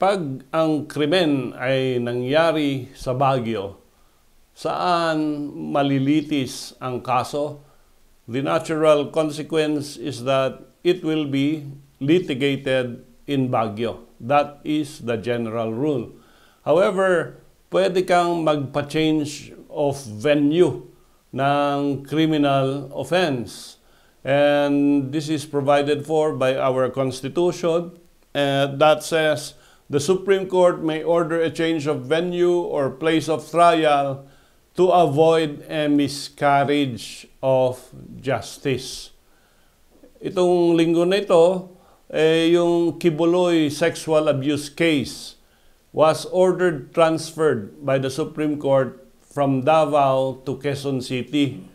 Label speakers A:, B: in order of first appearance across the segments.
A: Pag ang krimen ay nangyari sa Baguio, saan malilitis ang kaso, the natural consequence is that it will be litigated in Baguio. That is the general rule. However, pwede kang magpa-change of venue ng criminal offense. And this is provided for by our Constitution uh, that says the Supreme Court may order a change of venue or place of trial to avoid a miscarriage of justice. Itong linggo na ito, eh, yung Kibuloy sexual abuse case was ordered transferred by the Supreme Court from Davao to Quezon City.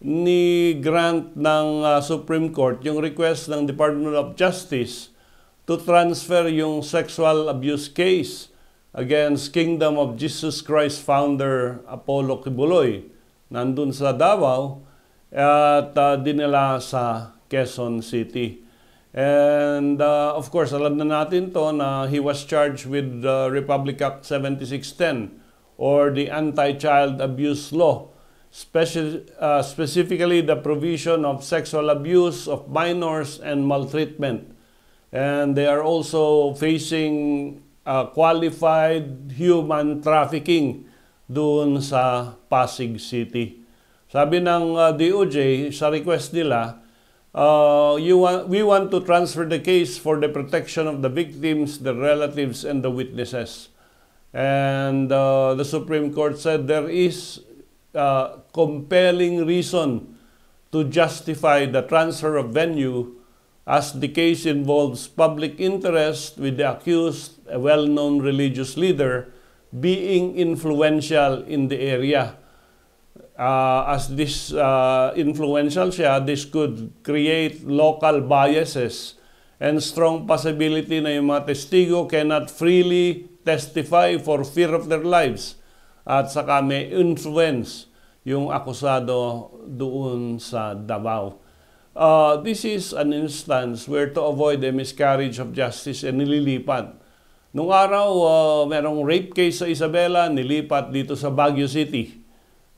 A: Ni grant ng uh, Supreme Court yung request ng Department of Justice to transfer yung sexual abuse case against Kingdom of Jesus Christ founder Apollo Kibuloy nandun sa Davao at uh, dinala sa Quezon City. And uh, of course, alam na natin to na he was charged with uh, Republic Act 7610 or the Anti-Child Abuse Law, speci uh, specifically the provision of sexual abuse of minors and maltreatment and they are also facing uh, qualified human trafficking doon sa Pasig City. Sabi ng uh, DOJ sa request nila, uh, you want, we want to transfer the case for the protection of the victims, the relatives, and the witnesses. And uh, the Supreme Court said there is a uh, compelling reason to justify the transfer of venue as the case involves public interest with the accused, a well-known religious leader, being influential in the area. Uh, as this uh, influential siya, this could create local biases and strong possibility na yung mga testigo cannot freely testify for fear of their lives at saka may influence yung akusado doon sa Davao. Uh, this is an instance where to avoid a miscarriage of justice and nililipat. Nung araw, uh, merong rape case sa Isabela, nilipat dito sa Baguio City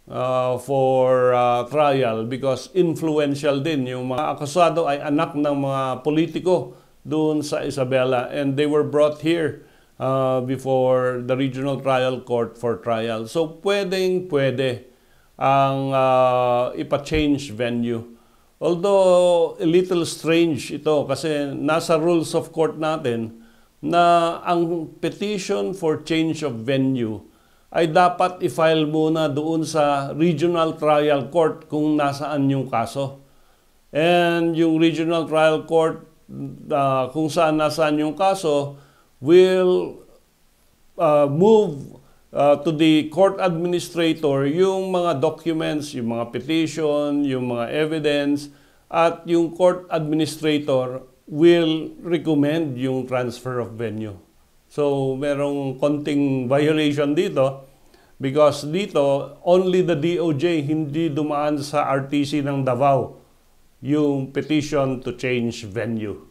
A: uh, for uh, trial because influential din. Yung mga akusado ay anak ng mga politiko doon sa Isabela and they were brought here uh, before the regional trial court for trial. So pwedeng pwede ang uh, ipa-change venue Although a little strange ito kasi nasa rules of court natin na ang petition for change of venue ay dapat i-file muna doon sa regional trial court kung nasaan yung kaso. And yung regional trial court uh, kung saan nasaan yung kaso will uh, move Uh, to the court administrator yung mga documents, yung mga petition, yung mga evidence, at yung court administrator will recommend yung transfer of venue. So, merong konting violation dito because dito, only the DOJ hindi dumaan sa RTC ng Davao yung petition to change venue.